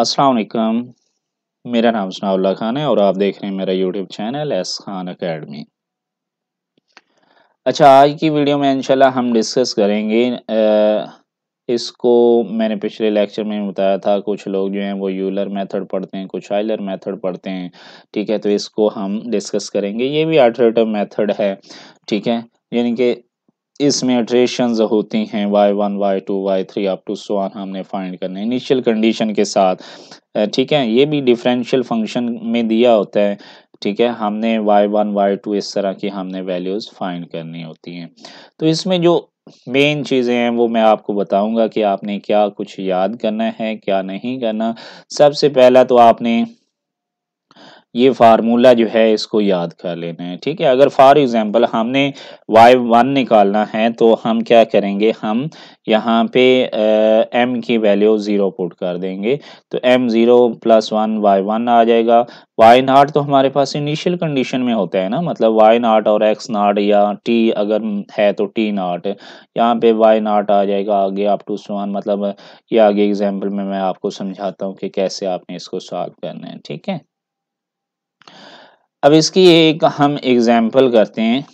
असलकम मेरा नाम सनाउल्ला खान है और आप देख रहे हैं मेरा YouTube channel S Khan academy अच्छा आज की वीडियो में इनशाला हम डिस्कस करेंगे इसको मैंने पिछले लेक्चर में बताया था कुछ लोग जो हैं वो यूलर मेथड पढ़ते हैं कुछ आइलर मेथड पढ़ते हैं ठीक है तो इसको हम डिस्कस करेंगे ये भी आल्टरनेटिव मेथड है ठीक है यानी कि इसमें अट्रेशन होती हैं Y one Y two Y three up to सोन हमने फाइंड करने इनिशियल कंडीशन के साथ ठीक है ये भी डिफरेंशियल फंक्शन में दिया होता है ठीक है हमने वाई वन वाई टू इस तरह की हमने वैल्यूज़ फाइंड करनी होती हैं तो इसमें जो मेन चीज़ें हैं वो मैं आपको बताऊंगा कि आपने क्या कुछ याद करना है क्या नहीं करना सबसे पहला तो आपने ये फार्मूला जो है इसको याद कर लेना है ठीक है अगर फॉर एग्जांपल हमने वाई वन निकालना है तो हम क्या करेंगे हम यहाँ पे एम की वैल्यू ज़ीरो पुट कर देंगे तो M zero plus one Y one आ जाएगा वाई नाट तो हमारे पास इनिशियल कंडीशन में होता है ना मतलब वाई नाट और एक्स नाट या टी अगर है तो टी नाट यहाँ पे वाई नाट आ जाएगा आगे आप टू वन मतलब ये आगे एग्जाम्पल में मैं आपको समझाता हूँ कि कैसे आपने इसको सॉल्व करना है ठीक है अब इसकी एक हम एग्जाम्पल करते हैं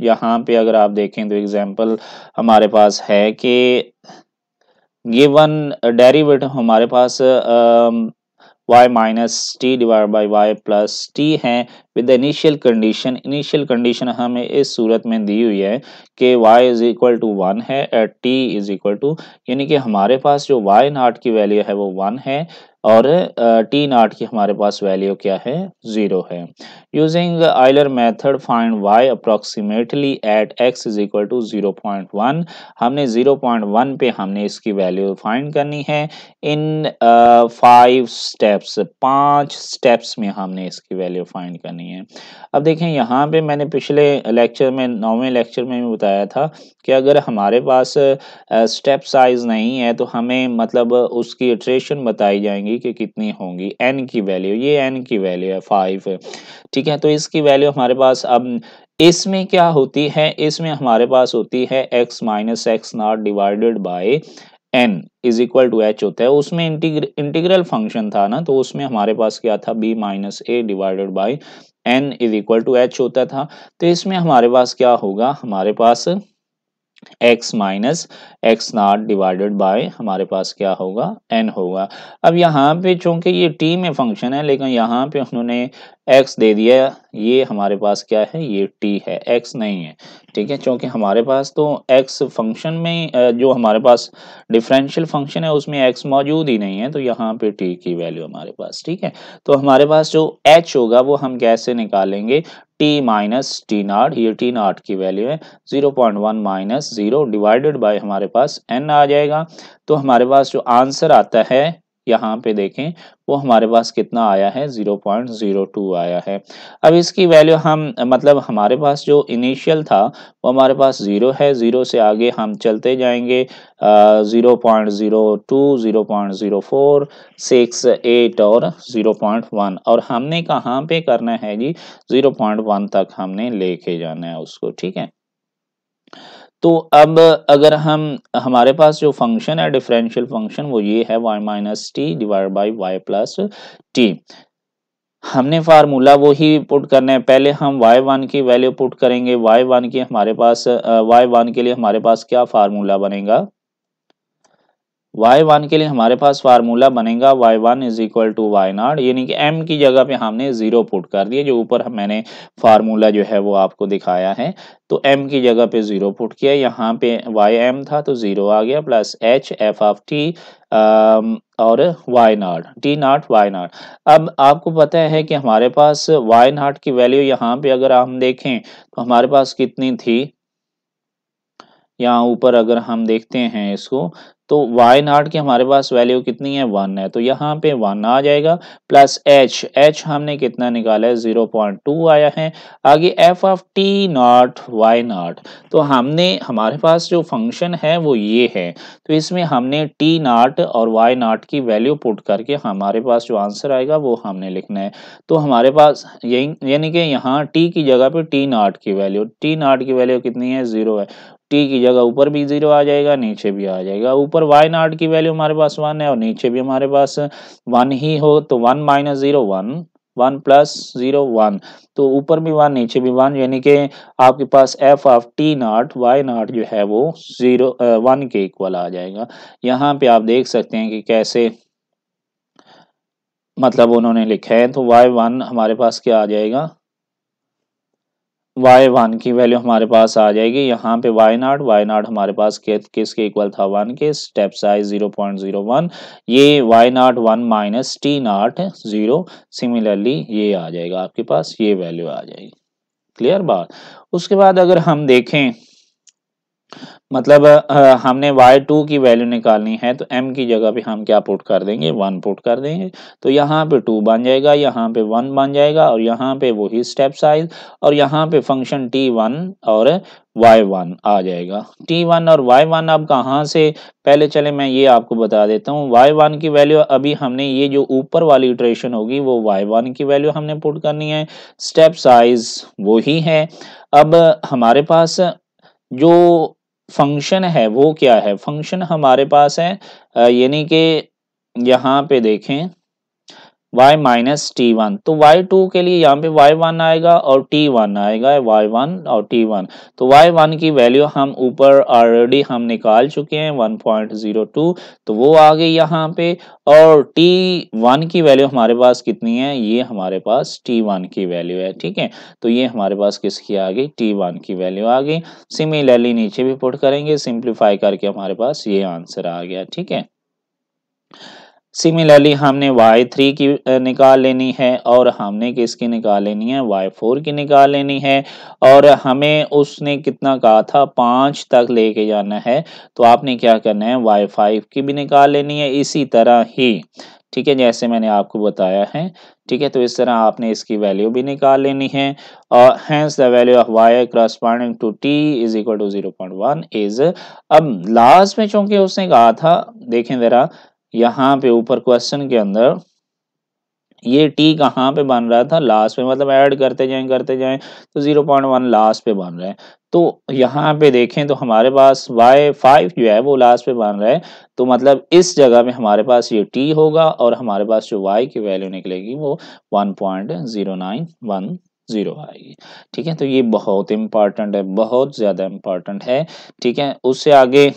यहाँ पे अगर आप देखें तो एग्जाम्पल हमारे पास है कि गिवन डेरिवेटिव हमारे पास Y minus T divide by Y plus T है with initial condition initial condition हमें इस सूरत में दी हुई है कि Y is equal to one है at T is equal to यानी कि हमारे पास जो वाई नाट की वैल्यू है वो वन है और टी नाट की हमारे पास वैल्यू क्या है ज़ीरो है using Euler method find Y approximately at X is equal to zero point one हमने ज़ीरो पॉइंट वन पे हमने इसकी वैल्यू फाइंड करनी है इन फाइव स्टेप्स पांच स्टेप्स में हमने इसकी वैल्यू फाइंड करनी है अब देखें यहाँ पे मैंने पिछले लेक्चर में नौवें लेक्चर में भी बताया था कि अगर हमारे पास स्टेप साइज़ नहीं है तो हमें मतलब उसकी इटरेशन बताई जाएंगी होगी कि कितनी होंगी एन की वैल्यू ये एन की वैल्यू है फाइव ठीक है तो इसकी वैल्यू हमारे पास अब इसमें क्या होती है इसमें हमारे पास होती है X minus X naught divided by N is equal to H होता है उसमें इंटीग्र इंटीग्रल फंक्शन था ना तो उसमें हमारे पास क्या था B minus A divided by N is equal to H होता था तो इसमें हमारे पास क्या होगा हमारे पास x minus X naught divided by हमारे पास क्या होगा n होगा अब यहाँ पे चूंकि ये t में फंक्शन है लेकिन यहाँ पे उन्होंने x दे दिया ये हमारे पास क्या है ये t है x नहीं है ठीक है चूंकि हमारे पास तो x फंक्शन में जो हमारे पास डिफरेंशियल फंक्शन है उसमें x मौजूद ही नहीं है तो यहाँ पे t की वैल्यू हमारे पास ठीक है तो हमारे पास जो h होगा वो हम कैसे निकालेंगे टी माइनस टी नॉट ये टी नाट की वैल्यू है zero point one minus zero divided by हमारे पास एन आ जाएगा तो हमारे पास जो आंसर आता है यहाँ पे देखें वो हमारे पास कितना आया है 0.02 आया है अब इसकी वैल्यू हम मतलब हमारे पास जो इनिशियल था वो हमारे पास ज़ीरो है ज़ीरो से आगे हम चलते जाएंगे zero point zero two zero point zero four six eight और ज़ीरो पॉइंट वन और हमने कहाँ पे करना है जी ज़ीरो पॉइंट वन तक हमने लेके जाना है उसको ठीक है तो अब अगर हम हमारे पास जो फंक्शन है डिफरेंशियल फंक्शन वो ये है Y minus T divide by Y plus T हमने फार्मूला वो ही पुट करना है पहले हम वाई वन की वैल्यू पुट करेंगे वाई वन की हमारे पास वाई वन के लिए हमारे पास क्या फार्मूला बनेगा y1 के लिए हमारे पास फार्मूला बनेगा Y one is equal to Y naught यानी कि एम की जगह पे हमने ज़ीरो पुट कर दिया जो ऊपर मैंने फार्मूला जो है वो आपको दिखाया है तो एम की जगह पे ज़ीरो पुट किया यहाँ पे वाई एम था तो ज़ीरो आ गया plus H F of T और y naught T naught y naught अब आपको पता है कि हमारे पास वाई नॉट की वैल्यू यहाँ पे अगर हम देखें तो हमारे पास कितनी थी यहाँ ऊपर अगर हम देखते हैं इसको तो वाई नॉट की हमारे पास वैल्यू कितनी है वन है तो यहाँ पे वन आ जाएगा प्लस एच एच हमने कितना निकाला है जीरो पॉइंट टू आया है आगे F of T naught y naught तो हमने हमारे पास जो फंक्शन है वो ये है तो इसमें हमने टी नॉट और वाई नॉट की वैल्यू पुट करके हमारे पास जो आंसर आएगा वो हमने लिखना है तो हमारे पास यही यानी कि यहाँ टी की जगह पर टी नॉट की वैल्यू टी नॉट की वैल्यू कितनी है ज़ीरो है टी की जगह ऊपर भी जीरो आ जाएगा नीचे भी आ जाएगा ऊपर वाई नॉट की वैल्यू हमारे पास वन है और नीचे भी हमारे पास वन ही हो तो one minus zero one one plus zero one तो ऊपर भी वन नीचे भी वन यानी कि आपके पास F of T naught Y naught जो है वो जीरो वन के इक्वल आ जाएगा यहाँ पे आप देख सकते हैं कि कैसे मतलब उन्होंने लिखा है तो y1 हमारे पास क्या आ जाएगा वाई वन की वैल्यू हमारे पास आ जाएगी यहाँ पे वाई नॉट वाई नॉट हमारे पास किसके इक्वल था वन के step size zero point zero one ये Y naught one minus T naught zero similarly ये आ जाएगा आपके पास ये वैल्यू आ जाएगी क्लियर बात उसके बाद अगर हम देखें मतलब हमने वाई टू की वैल्यू निकालनी है तो एम की जगह पे हम क्या पुट कर देंगे वन पुट कर देंगे तो यहाँ पे टू बन जाएगा यहाँ पे वन बन जाएगा और यहाँ पे वही स्टेप साइज और यहाँ पे फंक्शन टी वन और वाई वन आ जाएगा टी वन और वाई वन अब कहाँ से पहले चले मैं ये आपको बता देता हूँ वाई वन की वैल्यू अभी हमने ये जो ऊपर वाली इटरेशन होगी वो वाई वन की वैल्यू हमने पुट करनी है स्टेप साइज वही है अब हमारे पास जो फंक्शन है वो क्या है फंक्शन हमारे पास है यानी कि यहाँ पे देखें y माइनस टी वन तो टू के लिए यहाँ पे वन आएगा और वन आएगा वन और वन तो वन की वैल्यू हम ऊपर ऑलरेडी हम निकाल चुके हैं 1.02 तो वो आ गई यहाँ पे और वन की वैल्यू हमारे पास कितनी है ये हमारे पास वन की वैल्यू है ठीक है तो ये हमारे पास किसकी आ गई वन की वैल्यू आ गई सिमिलरली नीचे भी पुट करेंगे सिंप्लीफाई करके हमारे पास ये आंसर आ गया ठीक है सिमिलरली हमने वाई थ्री की निकाल लेनी है और हमने किसकी निकाल लेनी है वाई फोर की निकाल लेनी है और हमें उसने कितना कहा था पाँच तक लेके जाना है तो आपने क्या करना है वाई फाइव की भी निकाल लेनी है इसी तरह ही ठीक है जैसे मैंने आपको बताया है ठीक है तो इस तरह आपने इसकी वैल्यू भी निकाल लेनी है और hence the value of Y corresponding to T is equal to zero point one is अब लास्ट में चूंकि उसने कहा था देखें ज़रा यहाँ पे ऊपर क्वेश्चन के अंदर ये टी कहाँ पे बन रहा था लास्ट पे मतलब ऐड करते जाएं करते जाएं तो जीरो पॉइंट वन लास्ट पे बन रहा है तो यहाँ पे देखें तो हमारे पास वाई फाइव जो है वो लास्ट पे बन रहा है तो मतलब इस जगह पे हमारे पास ये टी होगा और हमारे पास जो वाई की वैल्यू निकलेगी वो one point zero nine one zero आएगी ठीक है तो ये बहुत इंपॉर्टेंट है बहुत ज़्यादा इंपॉर्टेंट है ठीक है उससे आगे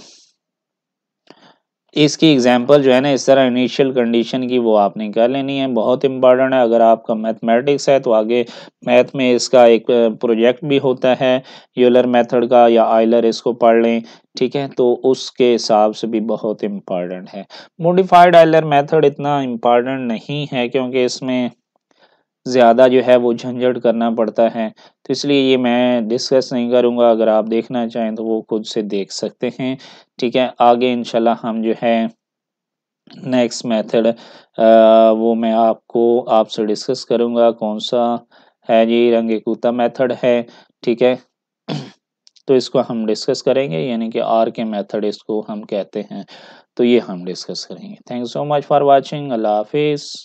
इसकी एग्जांपल जो है ना इस तरह इनिशियल कंडीशन की वो आपने कर लेनी है बहुत इंपॉर्टेंट है अगर आपका मैथमेटिक्स है तो आगे मैथ में इसका एक प्रोजेक्ट भी होता है यूलर मेथड का या आइलर इसको पढ़ लें ठीक है तो उसके हिसाब से भी बहुत इम्पॉर्टेंट है मोडिफाइड आइलर मेथड इतना इम्पॉर्टेंट नहीं है क्योंकि इसमें ज़्यादा जो है वो झंझट करना पड़ता है तो इसलिए ये मैं डिस्कस नहीं करूँगा अगर आप देखना चाहें तो वो खुद से देख सकते हैं ठीक है आगे इनशाला हम जो है नेक्स्ट मेथड वो मैं आपको आपसे डिस्कस करूंगा कौन सा है जी रंगे कूता मेथड है ठीक है तो इसको हम डिस्कस करेंगे यानी कि आर के मेथड इसको हम कहते हैं तो ये हम डिस्कस करेंगे thank you so much for watching अल्लाह हाफिज़